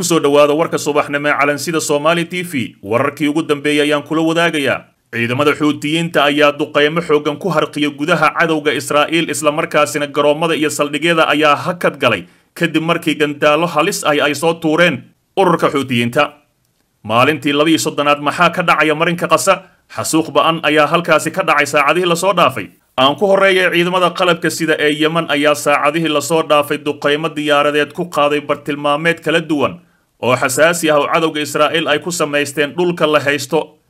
kusoo dhowaada warka subaxnimo ee calansida soomaali t v wararkii ugu dambeeyey ayaan kula wadaagayaa ciidamada xuutiyiinta ayaa duqaymo xoogan ku harqiya gudaha cadowga israa'iil islamarkaasina garoommada iyo saldhigyada ayaa hakad galay kadib markii gandaallo halis ah ay soo tuureen ururka xuutiyiinta maalintii laba iyo soddonaad maxaa ka dhacaya marinka qasa xasuuq ba'an ayaa halkaasi ka dhacay saacadihii lasoo dhaafay aan ku horreeyay ciidamada qalabka sida ee yeman ayaa saacadihii lasoo dhaafay duqaymo diyaaradeed ku qaaday bartilmaameed kala duwan oo xasaasi ah oo cadowga israa'iil ay ku samaysteen dhulka la haysto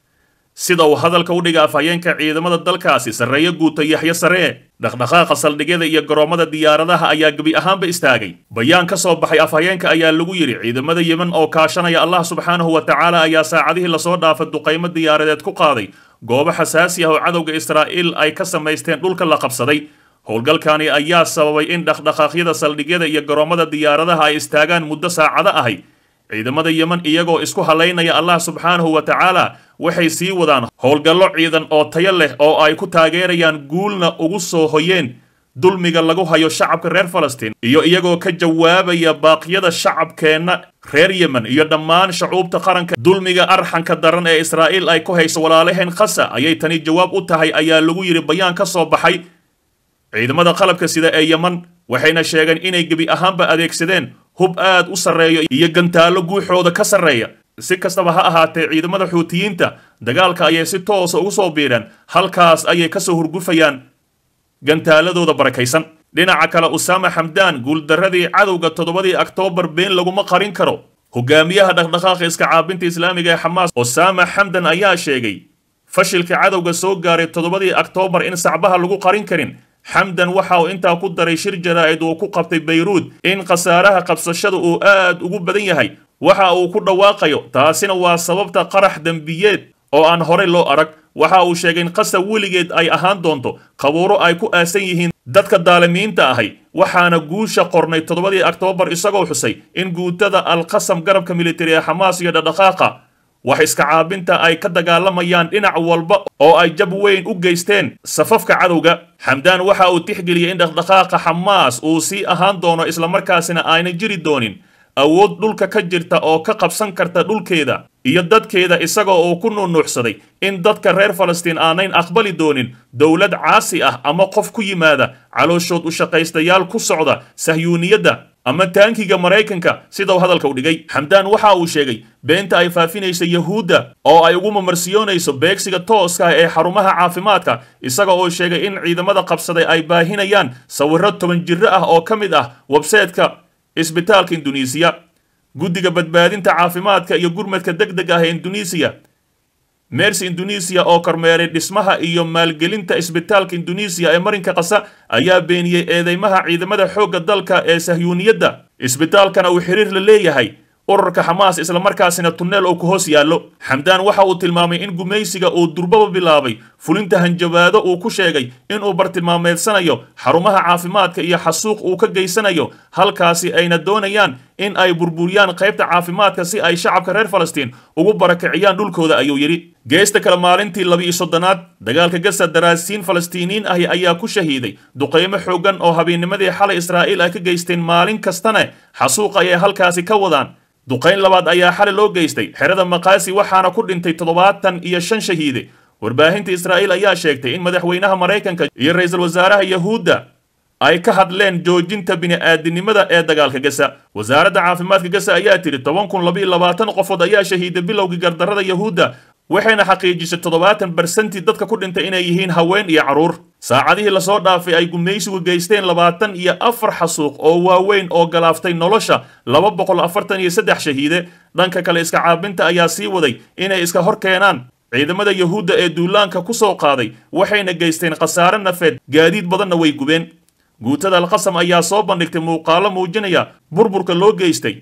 sida uu hadalka u dhigay afhayeenka ciidamada dalkaasi sarreeyo guuta yaxyo saree dhaqdhaqaaqa saldhigyada iyo garoommada diyaaradaha ayaa gebi ahaanba istaagay bayaan ka soo baxay afhayeenka ayaa lagu yidhi ciidamada yemen oo kaashanaya allah subxaanahu wa tacaala ayaa saacadihii lasoo dhaafay duqaymo diyaaradeed ku qaaday goobo xasaasi ah oo cadowga israa'iil ay ka samaysteen dhulka la qabsaday howlgalkani ayaa sababay in dhaqdhaqaaqyada saldhigyada iyo garoommada diyaaradaha ay istaagaan muddo saacado ahay ciidamada yeman iyagoo isku halaynaya allah subxaanahu wa tacaala waxay sii wadaan howlgallo ciidan oo tayo leh oo ay ku taageerayaan guulna ugu soo hoyeen dulmiga lagu hayo shacabka reer falastiin iyo iyagoo ka jawaabaya baaqyada shacabkeenna reer yemen iyo dhammaan shucuubta qaranka dulmiga arxanka daran ee israa'iil ay ku hayso walaalaheen khasa ayay tani jawaab u tahay ayaa lagu yidhi bayaan ka soo baxay ciidamada qalabka sida ee yeman waxayna sheegeen inay gebi ahaanba adeegsadeen hub aad u sarreeyo iyo gantaallo guuxooda ka sarreeya si kastaba ha ahaatee ciidamada xuutiyiinta dagaalka ayay si toosa ah ugu soo biireen halkaas ayay kasoo hurgufayaan gantaaladooda barakaysan dhinaca kale usaama xamdaan guuldarradii cadowga toddobadii oktoobar been laguma qarin karo hogaamiyaha dhaqdhaqaaqa iska caabinta islaamiga ee xamaas usaama xamdan ayaa sheegay fashilka cadowga soo gaaray toddobadii oktoobar in sacbaha lagu qarin karin xamdan waxa uu intaa ku daray shir jaraa'id uu ku qabtay bayruud in khasaaraha qabsashada uu aad ugu badan yahay waxa uu ku dhawaaqayo taasina waa sababta qarax dembiyeed oo aan horay loo arag waxa uu sheegay in qasab weligeed ay ahaan doonto qabuuro ay ku aasan yihiin dadka daalimiinta ahay waxaana guusha qornay toddobadii oktoobar isagoo xusay in guutada alqasam garabka militari ee xamaas iyo dhadhaqaaqa wax iska caabinta ay ka dagaalamayaan dhinac walba oo ay jab weyn u geysteen safafka cadowga xamdaan waxa uu tixgeliyey in dhaqdhaqaaqa xamaas uu sii ahaan doono islamarkaasina aanay jiri doonin awood dhulka ka jirta oo ka qabsan karta dhulkeeda iyo dadkeeda isagoo uu ku nuunuuxsaday in dadka reer falastiin aanayn aqbali doonin dowlad caasi ah ama qof ku yimaada calooshood u shaqaystayaal ku socda sahyuuniyadda ama taankiga maraykanka sidau hadalka u dhigay xamdaan waxa uu sheegay beenta ay faafinaysa yahuudda oo ay ugu mamarsiyoonayso beegsiga tooska ah ee xarumaha caafimaadka isaga oo sheegay in ciidamada qabsaday ay baahinayaan sawiro toban jiro ah oo ka mid ah webseetka isbitaalka induneisiya guddiga badbaadinta caafimaadka iyo gurmadka deg deg ah ee induneisiya meers induneisiya oo kormeeray dhismaha iyo maalgelinta isbitaalka induneisiya ee marinka qasa ayaa beeniyey eedeymaha ciidamada xoogga dalka ee sahyuuniyadda isbitaalkana uu xiriir la leeyahay ururka xamaas isla markaasina tunneel oo ku hoos yaallo xamdaan waxa uu tilmaamay in gumaysiga uu durbaba bilaabay fulinta hanjabaado uu ku sheegay inuu bartilmaameedsanayo xarumaha caafimaadka iyo xasuuq uu ka geysanayo halkaasi ayna doonayaan in ay burburiyaan qaybta caafimaadka si ay shacabka reer falastiin ugu barakiciyaan dhulkooda ayuu yidhi geesta kale maalintii laba soddonaad dagaalka gaza daraasiin falastiiniin ahi ayaa ku shahiiday duqaymo xooggan oo habeennimadii xalay israa'iil ay ka geysteen maalin kastana xasuuq ayay halkaasi ka wadaan duqayn labaad ayaa xalay loo geystay xerada makaasi waxaana ku dhintay toddobaatan iyo shan shahiide warbaahinta israa'iil ayaa sheegtay in madaxweynaha maraykanka iyo ra'iisul wasaaraha yahuudda ay ka hadleen joojinta bini'aadinimada ee dagaalka gasa wasaaradda caafimaadka gasa ayaa tidhi toban kun labiiyo labaatan qofood ayaa shahiiday bilowgii gardarrada yahuudda waxayna xaqiijisay toddobaatan barsantii dadka ku dhintay inay yihiin haween iyo carruur saacadihii lasoo dhaafay ay gumaysigu geysteen labaatan iyo afar xasuuq oo waaweyn oo galaaftay nolosha laba boqol afartan iyo saddex shahiide dhanka kale iska caabinta ayaa sii waday inay iska hor keenaan ciidamada yahuudda ee duulaanka ku soo qaaday waxayna geysteen khasaare nafeed gaadiid badanna way gubeen guutada alqasam ayaa soo bandhigtay muuqaalo muujinaya burburka loo geystay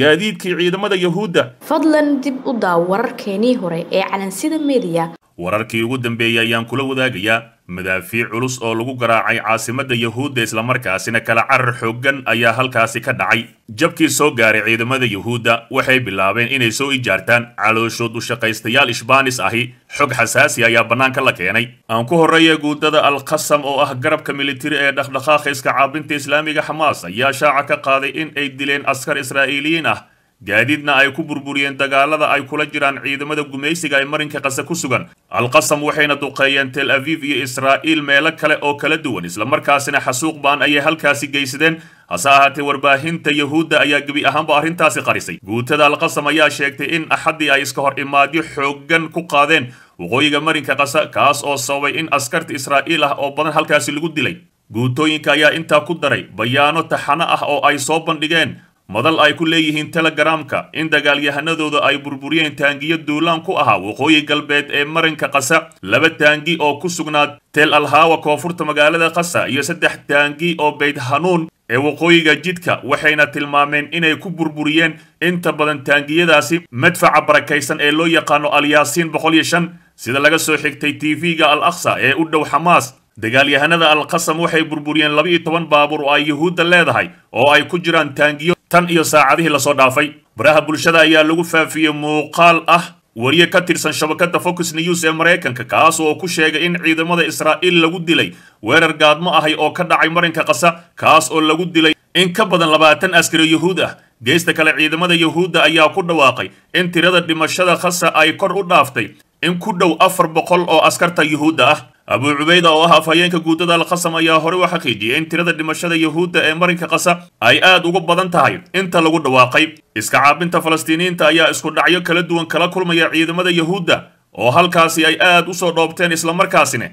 gaadiidkii ciidamada yuhuudda fadlan dib u daaw wararkeenii hore ee calansida mediya wararkii ugu dambeeyey ayaan kula wadaagayaa madaafiic culus oo lagu garaacay caasimadda yuhuudda islamarkaasina kala carar xooggan ayaa halkaasi ka dhacay jabkii soo gaaray ciidamada yuhuudda waxay bilaabeen inay soo ijaartaan calooshood u shaqaystayaal ishbaanis ahi xog xasaasi ayaa bannaanka la keenay aan ku horreeya guuddada al qasam oo ah garabka militari ee dhaqdhaqaaqayska caabinta islaamiga xamaas ayaa shaaca ka qaaday in ay dileen askar israa'iiliyiin ah gaadiidna ay ku burburiyeen dagaalada ay kula jiraan ciidamada gumaysiga ee marinka kase ku sugan alqasam waxayna duqeeyeen tel aviv iyo israa'iil meelo kale oo kala duwan islamarkaasina xasuuq ba'an ayay halkaasi geysadeen hase ahaatee warbaahinta yahuudda ayaa gebi ahaanba arrintaasi qarisay guutada alqasam ayaa sheegtay in axaddii ay iska hor imaadyo xooggan ku qaadeen waqooyiga marinka kase kaas oo sababay in askarta israa'iil ah oo badan halkaasi lagu dilay guutooyinka ayaa intaa ku daray bayaano taxano ah oo ay soo bandhigeen madal ay ku leeyihiin telegaraamka in dagaalyahanadooda ay burburiyeen taangiyo duulaan ku ahaa waqooyi galbeed ee marinka kasa laba taangi oo ku sugnaad tel alhaawa koonfurta magaalada kasa iyo saddex taangi oo beyd hanuun ee waqooyiga jidka waxayna tilmaameen inay ku burburiyeen inta badan taangiyadaasi madfaca barakaysan ee loo yaqaano alyaasiin boqol iyo shan sida laga soo xigtay t v ga al aksa ee u dhow xamaas dagaalyahanada alqasam waxay burburiyeen laba iyo toban baabuur oo ay yuhuudda leedahay oo ay ku jiraan taangiyo tan iyo saacadihii lasoo dhaafay baraha bulshada ayaa lagu faafiyey muuqaal ah wariye ka tirsan shabakadda fox news ee maraykanka kaas oo ku sheegay in ciidamada israa'iil lagu dilay weerar gaadmo ahay oo ka dhacay marinka qasa kaas oo lagu dilay in ka badan labaatan askari yuhuud ah geesta kale ciidamada yuhuudda ayaa ku dhawaaqay in tirada dhimashada khasa ay kor u dhaaftay in ku dhow afar boqol oo askarta yuhuudda ah abuu cubayda oo ah afhayeenka guuddada alkhasam ayaa horey u xaqiijiyey in tirada dhimashada yuhuudda ee marinka qasa ay aad uga badan tahay inta lagu dhawaaqay iska caabinta falastiiniyiinta ayaa isku dhacyo kala duwan kala kulmaya ciidamada yuhuudda oo halkaasi ay aad u soo dhoobteen islamarkaasina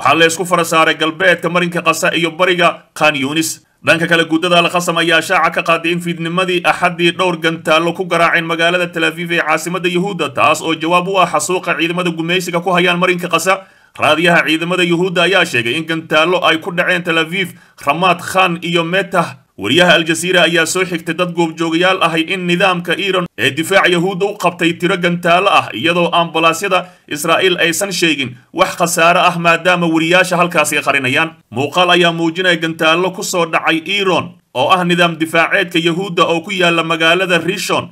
waxaa la fara saaray galbeedka marinka qasa iyo bariga khan yunis dhanka kale guuddada alkhasam ayaa shaaca ka qaaday in fiidnimadii axaddii dhowr gantaallo ku garaaceen magaalada talafiif ee caasimadda yahuudda taas oo jawaab u ah xasuuqa ciidamada gumaysiga ku hayaan marinka qasa raadiyaha ciidamada yuhuudda ayaa sheegay in gantaallo ay ku dhaceen tal aviif ramad khan iyo metah wariyaha aljaziira ayaa soo xigtay dad goobjoogayaal ahay in nidaamka iiran ee difaac yahuudda u qabtay tiro gantaalo ah iyadoo ambalaasyada israa'iil aysan sheegin wax khasaare ah maadaama wariyaasha halkaasi qarinayaan muuqaal ayaa muujinaya gantaallo ku soo dhacay iiron oo ah nidaam difaaceedka yahuudda oo ku yaalla magaalada rishon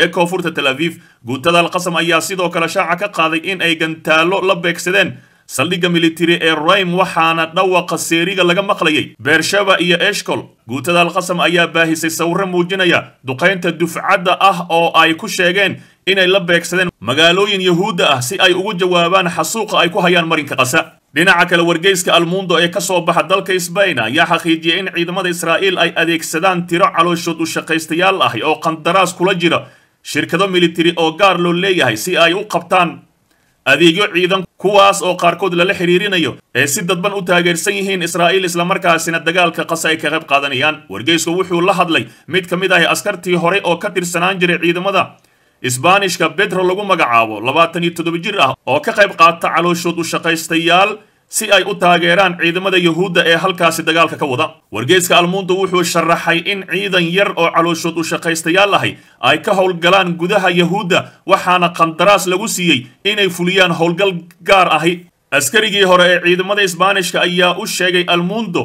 ee koonfurta tal aviif guutada qasam ayaa sidoo kale shaaca ka qaaday in ay gantaallo la beegsadeen saldhigga militari ee raym waxaana dhawaqa seeriga laga maqlayay beersheba iyo eshkol guutada alqasam ayaa baahisay sawiro muujinaya duqaynta dufcadda ah oo ay ku sheegeen inay la beegsadeen magaalooyin yahuudda ah si ay ugu jawaabaan xasuuqa ay ku hayaan marinka qasa dhinaca kale wargeyska almundo ee ka soo baxa dalka sbain ayaa xaqiijiyay in ciidamada israa'iil ay adeegsadaan tiro calooshood u shaqaystayaal ah oo qandaraas kula jira shirkado militari oo gaar loo leeyahay si ay u qabtaan adeegyo ciidan kuwaas oo qaarkood lala xiriirinayo ee si dadban u taageersan yihiin israa'iil islamarkaasina dagaalka qas ay ka qayb qaadanayaan wargeysku wuxuu la hadlay mid ka mid ah askartii horey oo ka tirsanaan jiray ciidamada isbaanishka bedro lagu magacaabo labaatan iyo toddoba jir ah oo ka qayb qaata calooshood u shaqaystayaal si ay u taageeraan ciidamada yuhuudda ee halkaasi dagaalka ka wada wargeyska almundo wuxuu sharaxay in ciidan yar oo calooshood u shaqaystayaal ahay ay ka howlgalaan gudaha yahuudda waxaana qandaraas lagu siiyey inay fuliyaan howlgal gaar ahi askarigii hore ee ciidamada isbaanishka ayaa u sheegay almuundo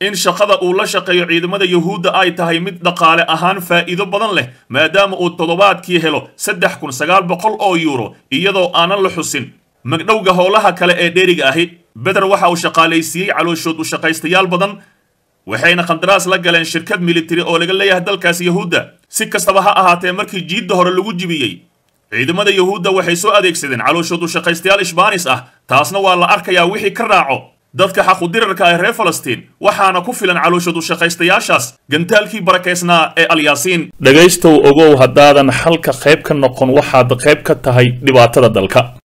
in shaqada uu la shaqeeyo ciidamada yahuudda ay tahay mid dhaqaale ahaan faa'iido badan leh maadaama uu toddobaadkii helo saddex kun sagaal boqol oo yuuro iyadoo aanan la xusin magdhowga howlaha kale ee dheeriga ahi beder waxa uu shaqaalaysiiyey calooshood u shaqaystayaal badan waxayna qandaraas la galeen shirkad militari oo laga leeyahay dalkaas yahuudda si kastaba ha ahaatee markii jiidda hore lagu jibiyey ciidamada yahuudda waxay soo adeegsadeen calooshood u shaqaystayaal ishbaanis ah taasna waa la arkayaa wixii ka raaco dadka xaqudirarka ah reer falastiin waxaana ku filan calooshood u shaqaystayaashaas gantaalkii barakaysnaa ee alyaasiin dhegaystow ogow haddaadan xalka qayb ka noqon waxaad qayb ka tahay dhibaatada dalka